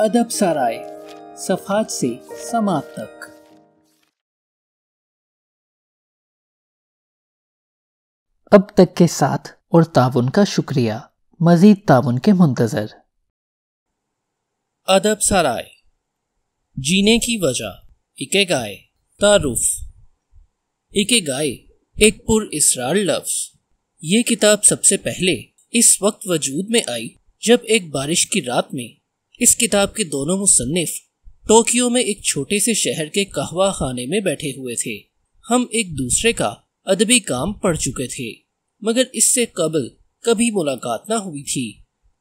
अदब सराय सफात से समाज तक अब तक के साथ और ताउन का शुक्रिया मजीद ताउन के मुंतजर अदब सराय जीने की वजह इके गाय तारुफ इके गाय एक पुर इसरार लफ्ज ये किताब सबसे पहले इस वक्त वजूद में आई जब एक बारिश की रात में इस किताब के दोनों मुसन्फ टोक्यो में एक छोटे से शहर के कहवा खाने में बैठे हुए थे हम एक दूसरे का अदबी काम पढ़ चुके थे मगर इससे कबल कभी मुलाकात ना हुई थी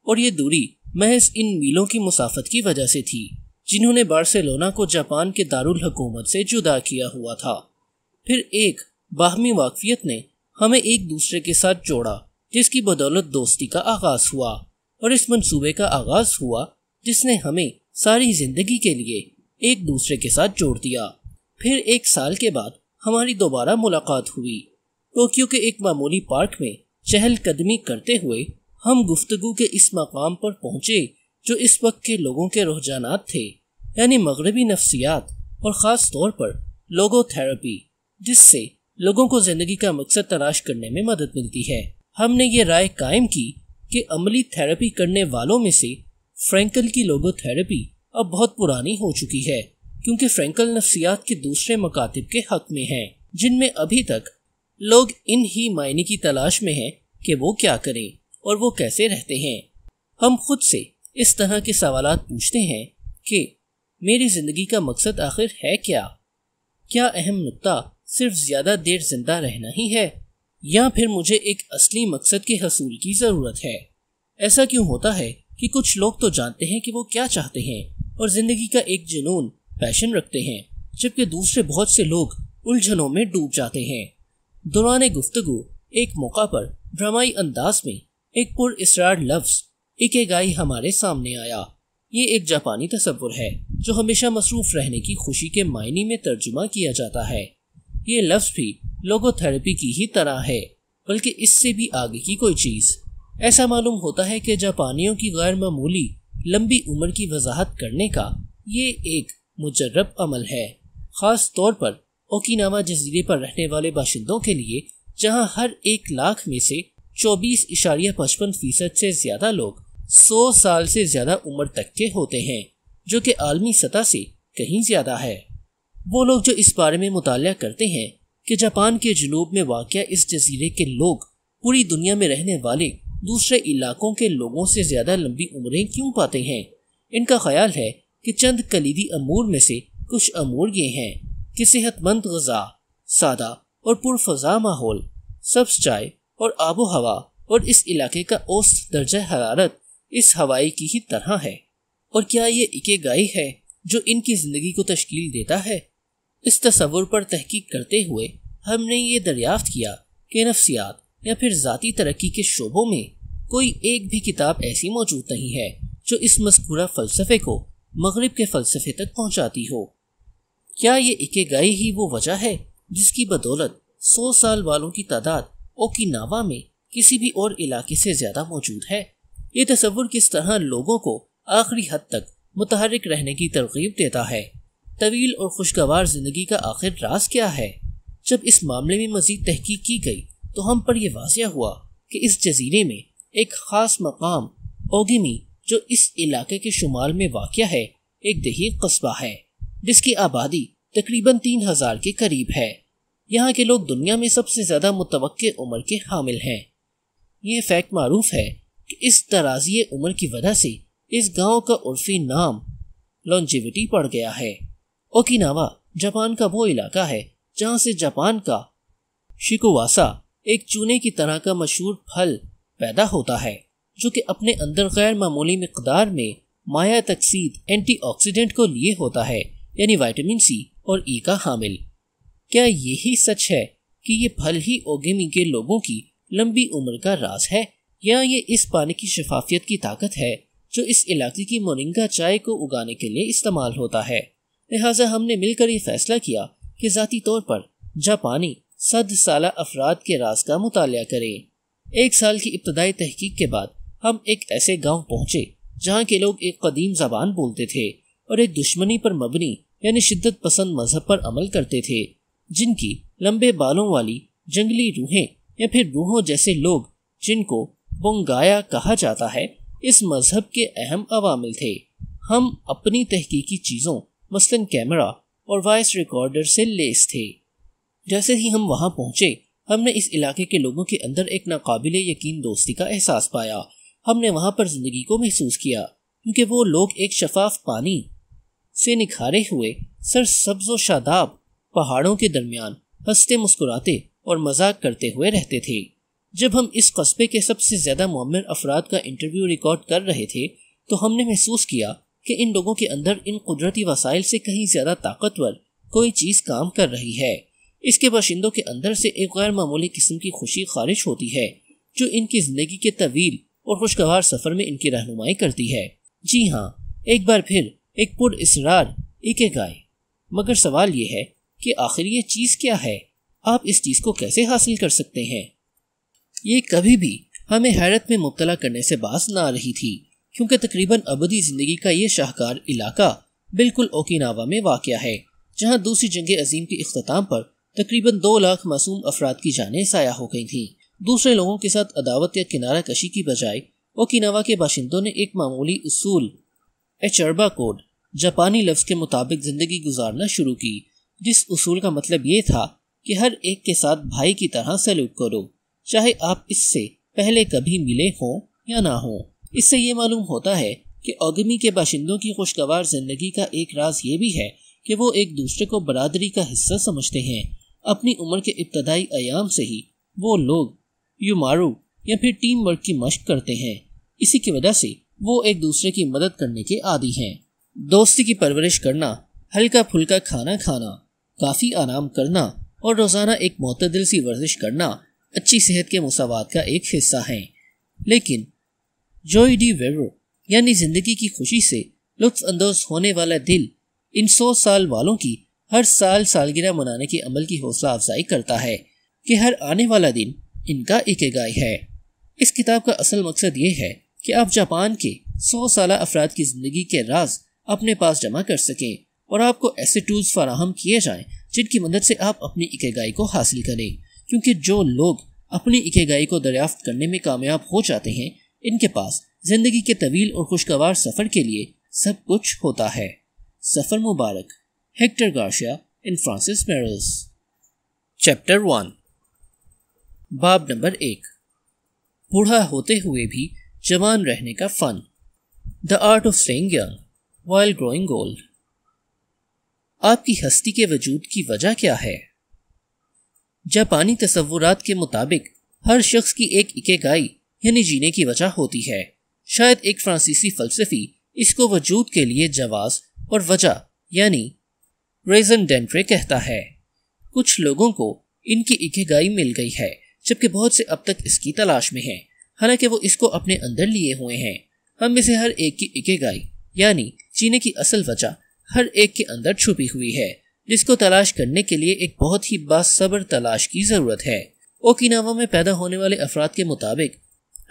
और ये दूरी महज इन मीलों की मुसाफत की वजह से थी जिन्होंने बार्सिलोना को जापान के दारुल हकूमत से जुदा किया हुआ था फिर एक बाहमी वाकफियत ने हमें एक दूसरे के साथ जोड़ा जिसकी बदौलत दोस्ती का आगाज हुआ और इस मंसूबे का आगाज हुआ जिसने हमें सारी जिंदगी के लिए एक दूसरे के साथ जोड़ दिया फिर एक साल के बाद हमारी दोबारा मुलाकात हुई टोक्यो के एक मामूली पार्क में चहलकदमी करते हुए हम गुफ्तगु के इस मकाम पर पहुंचे जो इस वक्त के लोगों के रुझाना थे यानी मगरबी नफ्सियात और ख़ास तौर पर लोगो थेरेपी जिससे लोगों को ज़िंदगी का मकसद तलाश करने में मदद मिलती है हमने ये राय कायम की कि अमली थेरेपी करने वालों में से फ्रैंकल की लोगोथेरेपी अब बहुत पुरानी हो चुकी है क्योंकि फ्रैंकल नफ्सियात के दूसरे मकातब के हक में हैं जिनमें अभी तक लोग इन ही मायने की तलाश में हैं कि वो क्या करें और वो कैसे रहते हैं हम खुद से इस तरह के सवाल पूछते हैं कि मेरी ज़िंदगी का मकसद आखिर है क्या क्या अहम नुक्ता सिर्फ ज़्यादा देर जिंदा रहना ही है या फिर मुझे एक असली मकसद के हसूल की ज़रूरत है ऐसा क्यों होता है कि कुछ लोग तो जानते हैं कि वो क्या चाहते हैं और जिंदगी का एक जुनून पैशन रखते हैं जबकि दूसरे बहुत से लोग उलझनों में डूब जाते हैं दौरान गुफ्तगु एक मौका पर ड्रामाई अंदाज में एक पुर इसरार लफ्ज गाई हमारे सामने आया ये एक जापानी तस्वुर है जो हमेशा मसरूफ रहने की खुशी के मायने में तर्जुमा किया जाता है ये लफ्ज़ भी लोगोथेरेपी की ही तरह है बल्कि इससे भी आगे की कोई चीज़ ऐसा मालूम होता है कि जापानियों की गैर मामूली लंबी उम्र की वजाहत करने का ये एक मुजरब अमल है ख़ास तौर पर ओकिनावा जजीरे पर रहने वाले बाशिंदों के लिए जहां हर एक लाख में से चौबीस इशारिया पचपन फीसद से ज़्यादा लोग सौ साल से ज़्यादा उम्र तक के होते हैं जो कि आलमी सतह से कहीं ज़्यादा है वो लोग जो इस बारे में मुताल करते हैं कि जापान के जनूब में वाक़ इस जजीरे के लोग पूरी दुनिया में रहने वाले दूसरे इलाकों के लोगों से ज़्यादा लंबी उम्रें क्यों पाते हैं इनका ख्याल है कि चंद कलीदी अमूर में से कुछ अमूर ये हैं कि सेहतमंद गजा सादा और पुरफजा माहौल सब्स चाय और आबो हवा और इस इलाके का औसत दर्जा हरारत इस हवाई की ही तरह है और क्या ये इके गाई है जो इनकी ज़िंदगी को तश्कील देता है इस तस्वुर पर तहकीक करते हुए हमने ये दरियाफ्त किया कि नफ्सियात या फिर ज़ाती तरक्की के शोबों में कोई एक भी किताब ऐसी मौजूद नहीं है जो इस मस्कूरा फ़लसफ़े को मगरब के फ़लसफ़े तक पहुंचाती हो क्या ये इकेगाई ही वो वजह है जिसकी बदौलत सौ साल वालों की तादाद ओकिनावा में किसी भी और इलाके से ज़्यादा मौजूद है ये तस्वुर किस तरह लोगों को आखिरी हद तक मुतहरक रहने की तरगीब देता है तवील और खुशगवार ज़िंदगी का आखिर रास क्या है जब इस मामले में मजीद तहकीक की गई तो हम पर यह वाज हुआ कि इस जजीरे में एक ख़ास मकाम ओगिमी जो इस इलाके के शुमाल में वाक़ है एक दही कस्बा है जिसकी आबादी तकरीबन तीन हज़ार के करीब है यहाँ के लोग दुनिया में सबसे ज़्यादा मुतव उम्र के हामिल हैं यह फैक्ट मरूफ है कि इस तराजी उम्र की वजह से इस गांव का उर्फी नाम लॉन्जिविटी पड़ गया है ओकिनावा जापान का वो इलाका है जहाँ से जापान का शिकोवासा एक चूने की तरह का मशहूर फल पैदा होता है जो कि अपने अंदर गैर मामूली मकदार में माया तकसीद एंटीऑक्सीडेंट को लिए होता है यानी विटामिन सी और ई का हामिल क्या यही सच है कि ये फल ही ओगेमी के लोगों की लंबी उम्र का राज है या ये इस पानी की शफाफियत की ताकत है जो इस इलाके की मोरिंगा चाय को उगाने के लिए इस्तेमाल होता है लिहाजा हमने मिलकर ये फैसला किया कि ज़ाती तौर पर जापानी सद साल अफराद के राज का मुताल करें एक साल की इब्तदाई तहकीक के बाद हम एक ऐसे गांव पहुंचे जहां के लोग एक कदीम जबान बोलते थे और एक दुश्मनी पर मबनी यानी शिद्दत पसंद मजहब पर अमल करते थे जिनकी लंबे बालों वाली जंगली रूहें या फिर रूहों जैसे लोग जिनको बंगाया कहा जाता है इस मजहब के अहम अवामिल थे हम अपनी तहकीकी चीज़ों मसलन कैमरा और वॉइस रिकॉर्डर से लेस थे जैसे ही हम वहां पहुंचे हमने इस इलाके के लोगों के अंदर एक नाकाबिल यकीन दोस्ती का एहसास पाया हमने वहां पर जिंदगी को महसूस किया क्योंकि वो लोग एक शफाफ पानी से निखारे हुए सर सब्ज शादाब पहाड़ों के दरमियान हंसते मुस्कुराते और मजाक करते हुए रहते थे जब हम इस कस्बे के सबसे ज्यादा मम्मिर अफराद का इंटरव्यू रिकॉर्ड कर रहे थे तो हमने महसूस किया कि इन लोगों के अंदर इन कुदरती वसाइल से कहीं ज्यादा ताकतवर कोई चीज़ काम कर रही है इसके बाशिंदों के अंदर से एक गैर मामूली किस्म की खुशी खारिज होती है जो इनकी जिंदगी के तवील और खुशगवार सफर में इनकी रहनुमाई करती है जी हाँ एक बार फिर एक पुर इसरार एक गाय मगर सवाल ये है कि आखिर ये चीज़ क्या है आप इस चीज़ को कैसे हासिल कर सकते हैं ये कभी भी हमें हैरत में मुबतला करने से बास ना आ रही थी क्योंकि तकरीबन अबदी ज़िंदगी का ये शाहकार इलाका बिल्कुल ओकिनावा में वाक़ है जहाँ दूसरी जंग अजीम के अख्ताम पर तकरीबन दो लाख मासूम अफराद की जानें साया हो गई थीं दूसरे लोगों के साथ अदावत या किनारा कशी की बजाय ओकिनावा के बाशिंदों ने एक मामूली उसूल एचरबा कोड जापानी लफ्ज़ के मुताबिक ज़िंदगी गुजारना शुरू की जिस उसूल का मतलब ये था कि हर एक के साथ भाई की तरह सैल्यूट करो चाहे आप इससे पहले कभी मिले हों या ना हों इससे ये मालूम होता है कि ओगमी के बाशिंदों की खुशगवार जिंदगी का एक राज ये भी है कि वो एक दूसरे को बरादरी का हिस्सा समझते हैं अपनी उम्र के इब्तदाई आयाम से ही वो लोग युमारू या फिर टीम वर्क की मशक करते हैं इसी की वजह से वो एक दूसरे की मदद करने के आदि हैं दोस्ती की परवरिश करना हल्का फुल्का खाना खाना काफ़ी आराम करना और रोज़ाना एक मतदिल सी वर्जिश करना अच्छी सेहत के मसावत का एक हिस्सा है लेकिन जोई डी वेवर यानी ज़िंदगी की खुशी से अंदोज होने वाला दिल इन सौ साल वालों की हर साल सालगिरह मनाने के अमल की हौसला अफजाई करता है कि हर आने वाला दिन इनका इकेगाई है इस किताब का असल मकसद ये है कि आप जापान के सौ साल अफराद की जिंदगी के राज अपने पास जमा कर सकें और आपको ऐसे टूल्स फराहम किए जाएं जिनकी मदद से आप अपनी इकेगाई को हासिल करें क्योंकि जो लोग अपनी इकेगाई को दरियाफ्त करने में कामयाब हो जाते हैं इनके पास जिंदगी के तवील और खुशगवार सफ़र के लिए सब कुछ होता है सफ़र मुबारक Hector Garcia, and Francis Merrills. Chapter one बाब नंबर एक बूढ़ा होते हुए भी जवान रहने का फन the art of staying young while growing old आपकी हस्ती के वजूद की वजह क्या है जापानी तस्वुरात के मुताबिक हर शख्स की एक इकेगाई यानी जीने की वजह होती है शायद एक फ्रांसीसी फलसफी इसको वजूद के लिए जवाज और वजह यानी रेजन डेंट्रे कहता है कुछ लोगों को इनकी इकेगाई मिल गई है जबकि बहुत से अब तक इसकी तलाश में हैं हालांकि वो इसको अपने अंदर लिए हुए हैं हम में से हर एक की इकेगाई यानी चीने की असल वजह हर एक के अंदर छुपी हुई है जिसको तलाश करने के लिए एक बहुत ही बासबर तलाश की ज़रूरत है ओकिनावा में पैदा होने वाले अफराद के मुताबिक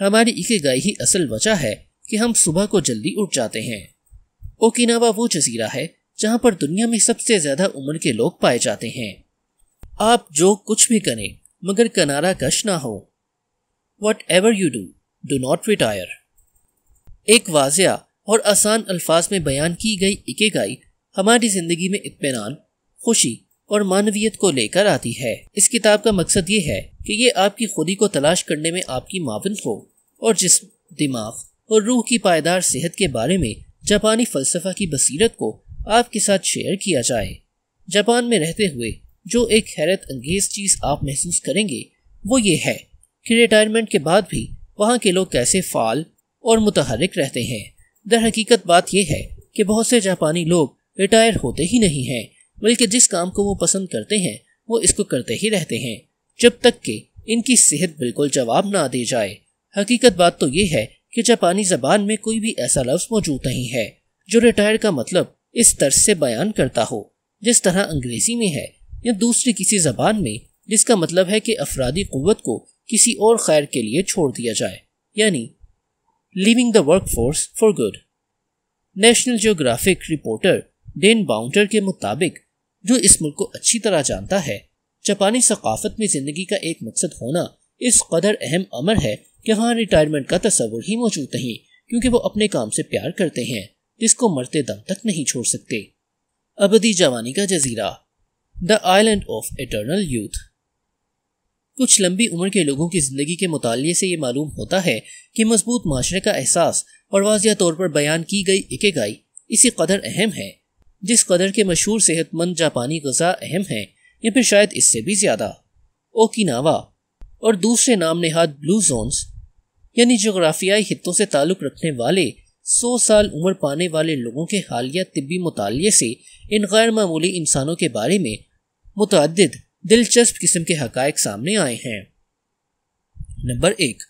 हमारी इकेगाई ही असल वजह है कि हम सुबह को जल्दी उठ जाते हैं ओकिनावा वो जजीरा है जहां पर दुनिया में सबसे ज्यादा उम्र के लोग पाए जाते हैं आप जो कुछ भी करें मगर कनारा कश ना हो whatever you do do not retire एक वाजिया और आसान अल्फाज में बयान की गई गाई हमारी जिंदगी में इतमान खुशी और मानवीयत को लेकर आती है इस किताब का मकसद ये है कि ये आपकी खुदी को तलाश करने में आपकी मावन हो और जिसम दिमाग और रूह की पायदार सेहत के बारे में जापानी फलसफा की बसीरत को आपके साथ शेयर किया जाए जापान में रहते हुए जो एक हैरत अंगेज चीज़ आप महसूस करेंगे वो ये है कि रिटायरमेंट के बाद भी वहाँ के लोग कैसे फाल और मुतहरक रहते हैं दर हकीकत बात यह है कि बहुत से जापानी लोग रिटायर होते ही नहीं हैं बल्कि जिस काम को वो पसंद करते हैं वो इसको करते ही रहते हैं जब तक कि इनकी सेहत बिल्कुल जवाब ना दे जाए हकीकत बात तो ये है कि जापानी जबान में कोई भी ऐसा लफ्ज मौजूद नहीं है जो रिटायर का मतलब इस तर्ज से बयान करता हो जिस तरह अंग्रेजी में है या दूसरी किसी जबान में जिसका मतलब है कि अफरादी क़वत को किसी और खैर के लिए छोड़ दिया जाए यानी leaving the workforce for good National Geographic reporter Dan Buettner के मुताबिक जो इस मुल्क को अच्छी तरह जानता है जापानी सकाफत में ज़िंदगी का एक मकसद होना इस कदर अहम अमर है कि वहाँ रिटायरमेंट का तस्वुर ही मौजूद नहीं क्योंकि वो अपने काम से प्यार करते हैं जिसको मरते दम तक नहीं छोड़ सकते अबदी जवानी का जजीरा the island of eternal youth कुछ लंबी उम्र के लोगों की ज़िंदगी के मुताले से यह मालूम होता है कि मजबूत माशरे का एहसास और वाजिया तौर पर बयान की गई एक इकाई इसी कदर अहम है जिस कदर के मशहूर सेहतमंद जापानी गजा अहम है या फिर शायद इससे भी ज़्यादा ओकिनावा और दूसरे नाम नेहाद ब्लू जोन्स यानी जोग्राफियाई हितों से ताल्लुक़ रखने वाले सौ साल उम्र पाने वाले लोगों के हालिया तिबी मुताले से इन गैर मामूली इंसानों के बारे में मुतद दिलचस्प किस्म के हक सामने आए हैं नंबर एक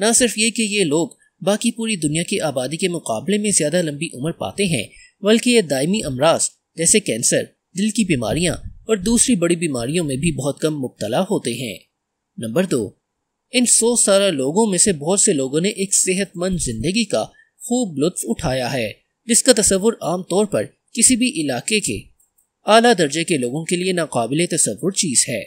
न सिर्फ ये कि ये लोग बाकी पूरी दुनिया की आबादी के मुकाबले में ज़्यादा लंबी उम्र पाते हैं बल्कि ये दायमी अमराज जैसे कैंसर दिल की बीमारियाँ और दूसरी बड़ी बीमारियों में भी बहुत कम मुबतला होते हैं नंबर दो इन सौ सारा लोगों में से बहुत से लोगों ने एक सेहतमंद जिंदगी का खूब लुत्फ उठाया है जिसका तस्वुर आमतौर पर किसी भी इलाके के आला दर्जे के लोगों के लिए नाकबिल तस्वुर चीज़ है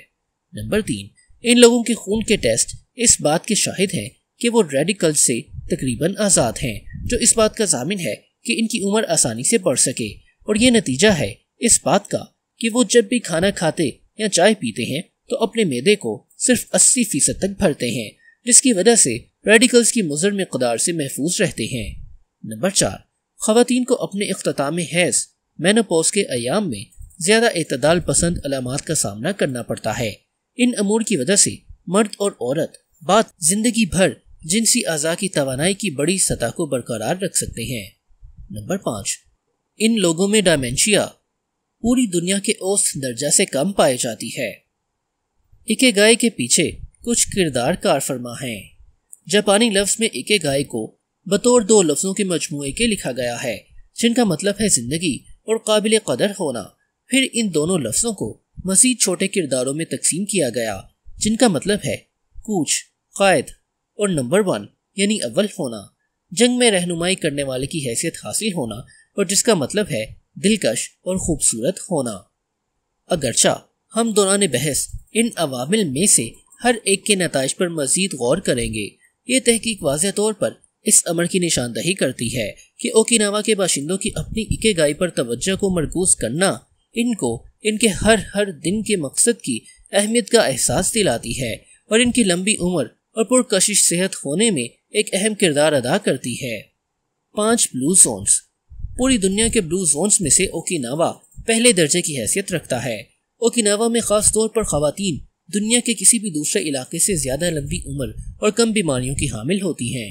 नंबर तीन इन लोगों के खून के टेस्ट इस बात के शाहिद हैं कि वो रेडिकल से तकरीबन आज़ाद हैं जो इस बात का जामिन है कि इनकी उम्र आसानी से बढ़ सके और ये नतीजा है इस बात का कि वो जब भी खाना खाते या चाय पीते हैं तो अपने मैदे को सिर्फ अस्सी फीसद तक भरते हैं जिसकी वजह से रेडिकल्स की मुजर मकदार से महफूज रहते हैं नंबर चार खातन को अपने अख्ताम हैस मैनोपोज के अयाम में ज़्यादा अतदाल पसंद अलामत का सामना करना पड़ता है इन अमूर की वजह से मर्द और औरत बात जिंदगी भर जिनसी अज़ा की तोानाई की बड़ी सतह को बरकरार रख सकते हैं नंबर पाँच इन लोगों में डायमेंशिया पूरी दुनिया के औसत दर्जा से कम पाई जाती है इके गाय के पीछे कुछ किरदार कारफरमा हैं जापानी लफ्ज़ में इके गाय को बतौर दो लफ्जों के मजमु के लिखा गया है जिनका मतलब है जिंदगी और काबिल कदर होना फिर इन दोनों लफ्जों को मजीद छोटे किरदारों में तकसीम किया गया जिनका मतलब है कूच कायद और नंबर वन यानी अव्वल होना जंग में रहनुमाई करने वाले की हैसियत हासिल होना और जिसका मतलब है दिलकश और खूबसूरत होना अगरचा हम दोनों ने बहस इन अवामिल में से हर एक के नतज पर मजीद गौर करेंगे ये तहकीक वाज तौर पर इस अमर की निशानदही करती है कि ओकिनावा के बाशिंदों की अपनी गाई पर तवज्जो को मरकूज करना इनको इनके हर हर दिन के मकसद की अहमियत का एहसास दिलाती है और इनकी लंबी उम्र और पुरकशिश सेहत होने में एक अहम किरदार अदा करती है पाँच ब्लू जोन्स पूरी दुनिया के ब्लू जोन्स में से ओकिनावा पहले दर्जे की हैसियत रखता है ओकिनावा में ख़ास तौर पर खातन दुनिया के किसी भी दूसरे इलाके से ज़्यादा लंबी उम्र और कम बीमारियों की हामिल होती हैं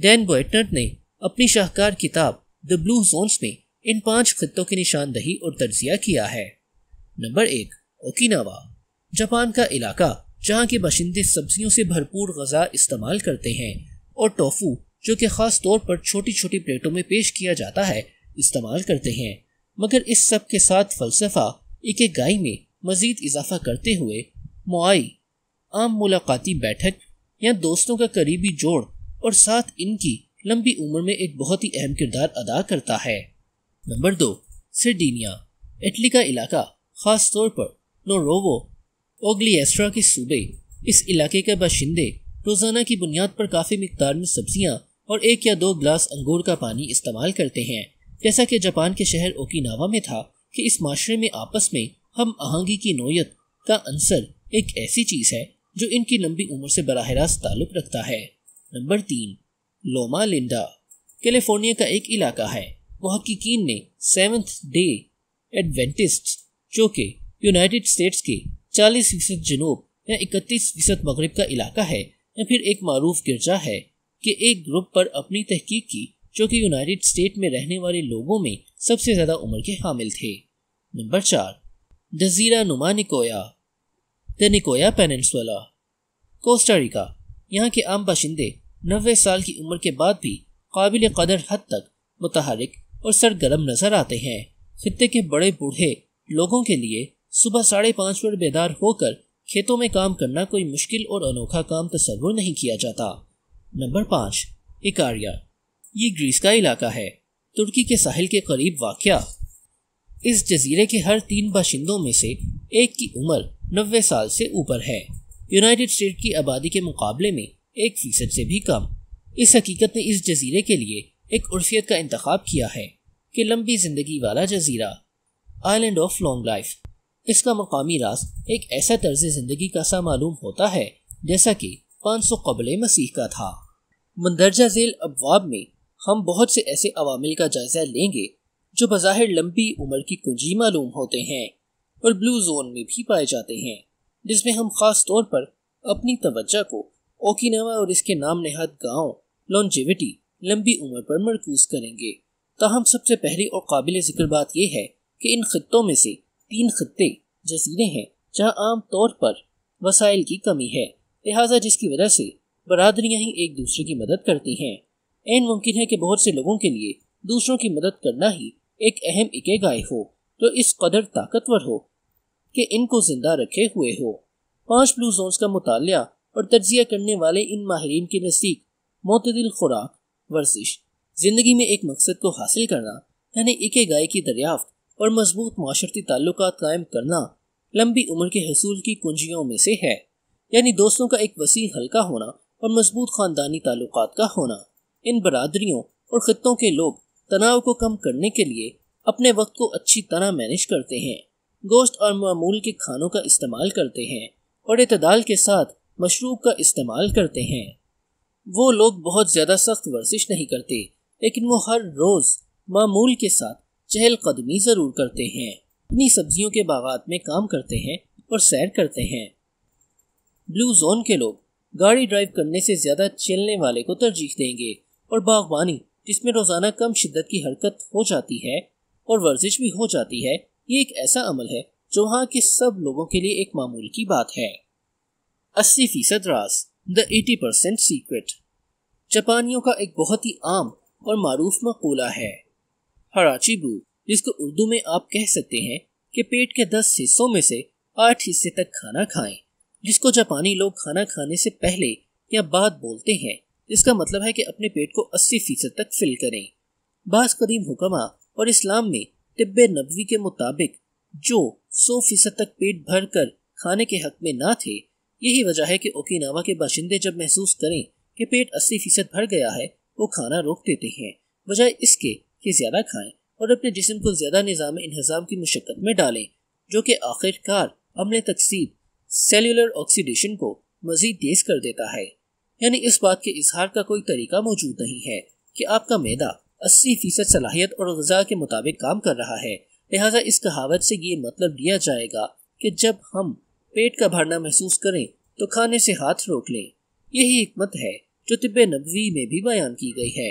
डैन बोइटनर ने अपनी शाहकार किताब द ब्लू जोन्स में इन पांच खत्तों की निशानदही और तजिया किया है नंबर एक ओकिनावा जापान का इलाका जहाँ के बाशिंदे सब्जियों से भरपूर गजा इस्तेमाल करते हैं और टोफू जो कि ख़ास तौर पर छोटी छोटी प्लेटों में पेश किया जाता है इस्तेमाल करते हैं मगर इस सब के साथ फलसफा एक एक गाय में मज़ीद इजाफा करते हुए मुआई आम मुलाकाती बैठक या दोस्तों का करीबी जोड़ और साथ इनकी लंबी उम्र में एक बहुत ही अहम किरदार अदा करता है नंबर दो सिर्डीनिया इटली का इलाका खास तौर पर नोरोवो ओग्लिएस्ट्रा के सूबे इस इलाके के बाशिंदे रोज़ाना की बुनियाद पर काफ़ी मकदार में सब्जियाँ और एक या दो ग्लास अंगूर का पानी इस्तेमाल करते हैं जैसा कि जापान के शहर ओकिनावा में था कि इस माशरे में आपस में हम आहंगी की नोयत का अंसर एक ऐसी चीज़ है जो इनकी लंबी उम्र से बरह रास्त ताल्लुक़ रखता है नंबर तीन लोमा लिंडा कैलिफोर्निया का एक इलाका है वहाकीकीन ने सेवन्थ डे एडवेंटिस्ट जो कि यूनाइटेड स्टेट्स के 40 फीसद जनूब या 31 फीसद मगरब का इलाका है या फिर एक मरूफ गिरजा है कि एक ग्रुप पर अपनी तहकीक की जो कि यूनाइटेड स्टेट में रहने वाले लोगों में सबसे ज़्यादा उम्र के हामिल थे नंबर चार जजीरा नुमा Nicoya the Nicoya peninsula Costa Rica यहाँ के आम बाशिंदे नबे साल की उम्र के बाद भी काबिल कदर हद तक मुतहरिक और सरगर्म नजर आते हैं खत्े के बड़े बूढ़े लोगों के लिए सुबह साढ़े पाँच पर बेदार होकर खेतों में काम करना कोई मुश्किल और अनोखा काम तस्वुर नहीं किया जाता नंबर पाँच इकारिया ये ग्रीस का इलाका है तुर्की के साहिल के करीब वाक़ इस जजीरे के हर तीन बाशिंदों में से एक की उम्र नबे साल से ऊपर है यूनाइटेड स्टेट की आबादी के मुकाबले में एक फीसद से भी कम इस हकीकत ने इस जजीरे के लिए एक उर्फियत का इंतखब किया है कि लंबी जिंदगी वाला जजीरा आइलैंड ऑफ लॉन्ग लाइफ इसका मकामी रास एक ऐसा तर्ज ज़िंदगी का सा मालूम होता है जैसा कि 500 कबल मसीह का था मंदरजा झेल अबवाब में हम बहुत से ऐसे अवामिल का जायज़ा लेंगे जो बज़ाहिर लंबी उम्र की कुंजी मालूम होते हैं और ब्लू जोन में भी पाए जाते हैं जिसमें हम ख़ास तौर पर अपनी तवज्जा को ओकिनावा और इसके नाम नेहाद गाँव लॉन्जिविटी लंबी उम्र पर मरकूज करेंगे ताहम सबसे पहली और काबिल जिक्र बात यह है कि इन खत्ों में से तीन खत्ते जजीरे हैं जहाँ आम तौर पर वसाइल की कमी है लिहाजा जिसकी वजह से बरदरियाँ ही एक दूसरे की मदद करती हैं एन मुमकिन है कि बहुत से लोगों के लिए दूसरों की मदद करना ही एक अहम इके गाय हो तो इस कदर ताकतवर हो कि इनको जिंदा रखे हुए हो पांच ब्लू जोन का मुताल और तजिया करने वाले इन माहरीन के नज़दीक मतदिल खुराक वर्जिश ज़िंदगी में एक मकसद को हासिल करना यानी एक गाय की दरियाफ्त और मजबूत माशरती ताल्लुक कायम करना लंबी उम्र के हसूल की कुंजियों में से है यानी दोस्तों का एक वसी हल्का होना और मजबूत ख़ानदानी ताल्लुक का होना इन बरदरीों और ख़त्ों के लोग तनाव को कम करने के लिए अपने वक्त को अच्छी तरह मैनेज करते हैं गोश्त और मामूल के खानों का इस्तेमाल करते हैं और अतदाल के साथ मशरूब का इस्तेमाल करते हैं वो लोग बहुत ज़्यादा सख्त वर्जिश नहीं करते लेकिन वो हर रोज़ मामूल के साथ चहल कदमी ज़रूर करते हैं अपनी सब्जियों के बागात में काम करते हैं और सैर करते हैं ब्लू जोन के लोग गाड़ी ड्राइव करने से ज़्यादा चलने वाले को तरजीह देंगे और बागवानी जिसमें रोज़ाना कम शिद्दत की हरकत हो जाती है और वर्जिश भी हो जाती है ये एक ऐसा अमल है जो वहाँ के सब लोगों के लिए एक मामूल की बात है 80 फीसद रास द 80 परसेंट सीक्रेट जापानियों का एक बहुत ही आम और मारूफ मकूला है हराचीबू जिसको उर्दू में आप कह सकते हैं कि पेट के 10 हिस्सों में से 8 हिस्से तक खाना खाएं जिसको जापानी लोग खाना खाने से पहले या बाद बोलते हैं इसका मतलब है कि अपने पेट को 80 फीसद तक फिल करें बास करीम हुकमा और इस्लाम में तिब्बे नबवी के मुताबिक जो 100 फीसद तक पेट भर कर खाने के हक में ना थे यही वजह है कि ओकिनावा के बाशिंदे जब महसूस करें कि पेट 80 फीसद भर गया है वो खाना रोक देते हैं बजाय इसके कि ज़्यादा खाएं और अपने जिसम को ज़्यादा निज़ाम इन्हजाम की मुशक्कत में डालें जो कि आखिरकार अमले तकसीब सेलुलर ऑक्सीडेशन को मज़ीद तेज़ कर देता है यानी इस बात के इजहार का कोई तरीका मौजूद नहीं है कि आपका मैदा अस्सी फीसद सलाहियत और गजा के मुताबिक काम कर रहा है लिहाजा इस कहावत से ये मतलब लिया जाएगा कि जब हम पेट का भरना महसूस करें तो खाने से हाथ रोक लें यही मत है जो तिब नबवी में भी बयान की गई है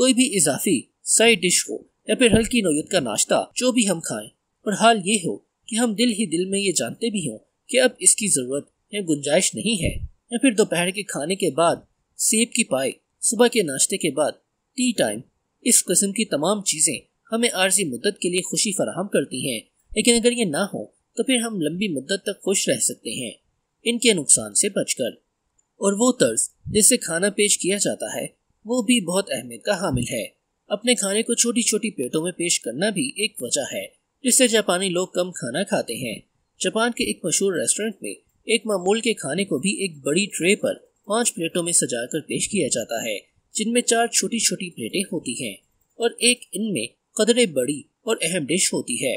कोई भी इजाफी साइड डिश हो या फिर हल्की नोयत का नाश्ता जो भी हम खाएं पर हाल ये हो कि हम दिल ही दिल में ये जानते भी हों कि अब इसकी ज़रूरत या गुंजाइश नहीं है या फिर दोपहर के खाने के बाद सेब की पाई सुबह के नाश्ते के बाद टी टाइम इस किस्म की तमाम चीज़ें हमें आर्जी मुद्दत के लिए खुशी फराहम करती हैं लेकिन अगर ये ना हो तो फिर हम लंबी मुद्दत तक खुश रह सकते हैं इनके नुकसान से बचकर और वो तर्ज जिससे खाना पेश किया जाता है वो भी बहुत अहमियत का हामिल है अपने खाने को छोटी छोटी प्लेटों में पेश करना भी एक वजह है जिससे जापानी लोग कम खाना खाते हैं जापान के एक मशहूर रेस्टोरेंट में एक मामूल के खाने को भी एक बड़ी ट्रे पर पांच प्लेटों में सजा कर पेश किया जाता है जिनमें चार छोटी छोटी प्लेटें होती हैं और एक इनमें कदरे बड़ी और अहम डिश होती है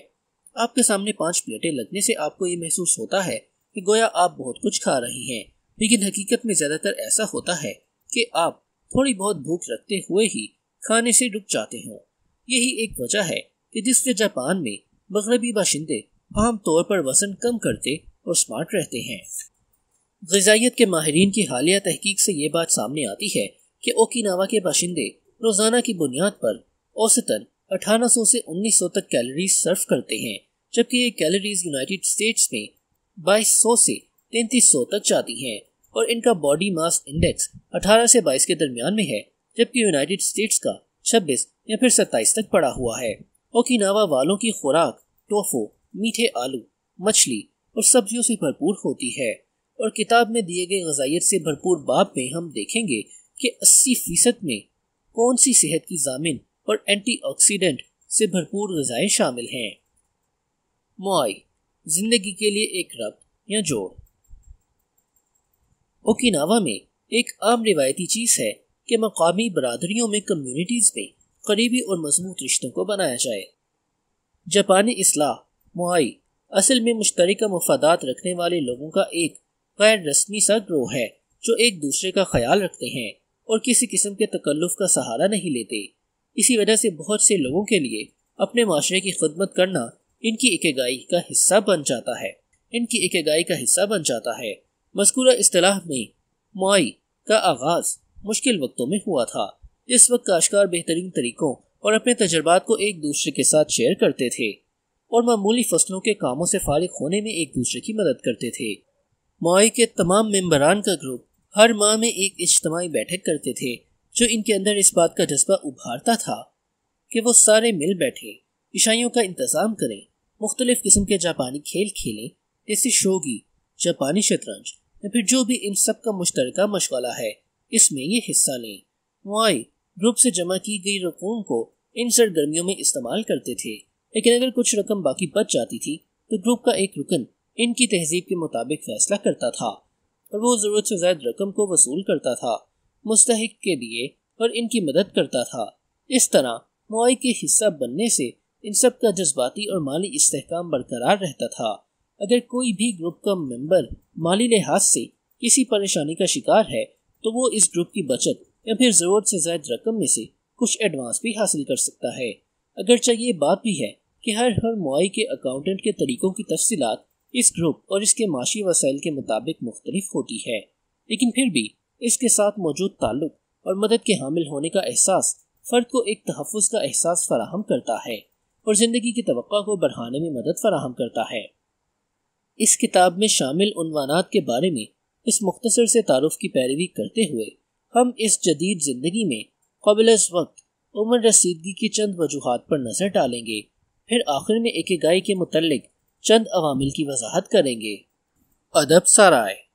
आपके सामने पांच प्लेटें लगने से आपको ये महसूस होता है कि गोया आप बहुत कुछ खा रही हैं लेकिन हकीकत में ज़्यादातर ऐसा होता है कि आप थोड़ी बहुत भूख रखते हुए ही खाने से रुक जाते हो यही एक वजह है कि जिससे जापान में मगरबी बाशिंदे आमतौर पर वजन कम करते और स्मार्ट रहते हैं गजाइत के माहरीन की हालिया तहकीक से ये बात सामने आती है कि ओकिनावा के बाशिंदे रोज़ाना की बुनियाद पर औसतन 1800 से 1900 तक कैलोरीज सर्व करते हैं जबकि ये कैलोरीज यूनाइटेड स्टेट्स में बाईस सौ से तैतीस सौ तक जाती हैं और इनका बॉडी मास इंडेक्स 18 से 22 के दरमियान में है जबकि यूनाइटेड स्टेट्स का 26 या फिर 27 तक पड़ा हुआ है ओकिनावा वालों की खुराक टोफो मीठे आलू मछली और सब्जियों से भरपूर होती है और किताब में दिए गए गजाइत से भरपूर बाब में हम देखेंगे कि 80 फीसद में कौन सी सेहत की जामिन और एंटीऑक्सीडेंट से भरपूर गजाएं शामिल हैं मोआई जिंदगी के लिए एक रब या जोड़ ओकिनावा में एक आम रिवायती चीज़ है कि मकामी बरादरियों में कम्युनिटीज़ में करीबी और मजबूत रिश्तों को बनाया जाए जापानी असलाह मोआई असल में मुश्तरक मफादात रखने वाले लोगों का एक गैर रस्मी सा ग्रोह है जो एक दूसरे का ख्याल रखते हैं और किसी किस्म के तकल्लुफ का सहारा नहीं लेते इसी वजह से बहुत से लोगों के लिए अपने माशरे की खदमत करना इनकी इकेगाई का हिस्सा बन जाता है इनकी इकेगाई का हिस्सा बन जाता है मस्कुरा अतलाह में मुआई का आगाज मुश्किल वक्तों में हुआ था इस वक्त काशकार बेहतरीन तरीकों और अपने तजर्बात को एक दूसरे के साथ शेयर करते थे और मामूली फसलों के कामों से फारिग होने में एक दूसरे की मदद करते थे मुआई के तमाम मेम्बरान का ग्रुप हर माह में एक इज्तमी बैठक करते थे जो इनके अंदर इस बात का जज्बा उभारता था कि वो सारे मिल बैठे ईशाइयों का इंतज़ाम करें मुख्तलिफ़ किस्म के जापानी खेल खेलें जैसे शोगी जापानी शतरंज या फिर जो भी इन सब का मुश्तर मशगला है इसमें ये हिस्सा लें वाई ग्रुप से जमा की गई रकूम को इन सरगर्मियों में इस्तेमाल करते थे लेकिन अगर कुछ रकम बाकी बच जाती थी तो ग्रुप का एक रुकन इनकी तहजीब के मुताबिक फ़ैसला करता था और वो ज़रूरत से ज्यादा रकम को वसूल करता था मुस्तक के लिए और इनकी मदद करता था इस तरह मुआई के हिस्सा बनने से इन सब का जज्बाती और माली इस्तेकाम बरकरार रहता था अगर कोई भी ग्रुप का मेंबर माली लिहाज से किसी परेशानी का शिकार है तो वो इस ग्रुप की बचत या फिर ज़रूरत से जायद रकम में से कुछ एडवांस भी हासिल कर सकता है अगरचे ये बात भी है कि हर हर मुआई के अकाउंटेंट के तरीक़ों की तफसीत इस ग्रुप और इसके माशी वसाइल के मुताबिक मुख्तलिफ होती है लेकिन फिर भी इसके साथ मौजूद ताल्लुक और मदद के हामिल होने का एहसास फ़र्द को एक तहफ़ का एहसास फराहम करता है और ज़िंदगी की तो को बढ़ाने में मदद फराहम करता है इस किताब में शामिल उनवानात के बारे में इस मुख्तसर से तारफ़ की पैरवी करते हुए हम इस जदीद ज़िंदगी में कबल वक्त उम्र रसीदगी की चंद वजूहत पर नज़र डालेंगे फिर आखिर में एक गाय के मतलब चंद अवामिल की वजाहत करेंगे अदब सराय